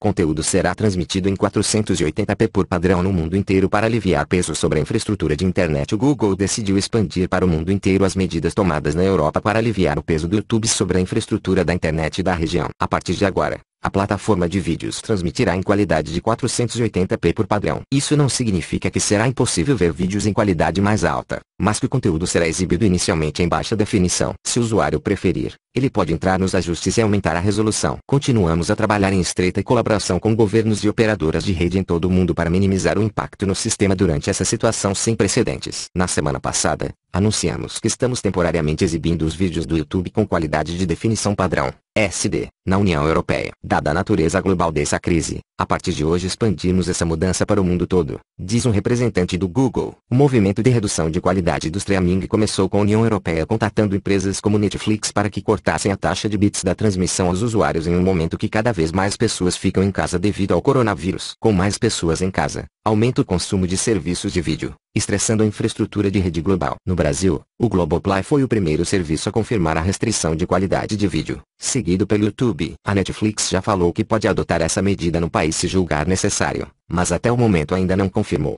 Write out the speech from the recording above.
Conteúdo será transmitido em 480p por padrão no mundo inteiro para aliviar peso sobre a infraestrutura de internet. O Google decidiu expandir para o mundo inteiro as medidas tomadas na Europa para aliviar o peso do YouTube sobre a infraestrutura da internet da região. A partir de agora, a plataforma de vídeos transmitirá em qualidade de 480p por padrão. Isso não significa que será impossível ver vídeos em qualidade mais alta, mas que o conteúdo será exibido inicialmente em baixa definição. Se o usuário preferir, ele pode entrar nos ajustes e aumentar a resolução. Continuamos a trabalhar em estreita colaboração com governos e operadoras de rede em todo o mundo para minimizar o impacto no sistema durante essa situação sem precedentes. Na semana passada, Anunciamos que estamos temporariamente exibindo os vídeos do YouTube com qualidade de definição padrão, SD, na União Europeia. Dada a natureza global dessa crise, a partir de hoje expandimos essa mudança para o mundo todo, diz um representante do Google. O movimento de redução de qualidade do streaming começou com a União Europeia contatando empresas como Netflix para que cortassem a taxa de bits da transmissão aos usuários em um momento que cada vez mais pessoas ficam em casa devido ao coronavírus. Com mais pessoas em casa, aumenta o consumo de serviços de vídeo, estressando a infraestrutura de rede global. No Brasil, o Globoplay foi o primeiro serviço a confirmar a restrição de qualidade de vídeo seguido pelo YouTube. A Netflix já falou que pode adotar essa medida no país se julgar necessário, mas até o momento ainda não confirmou.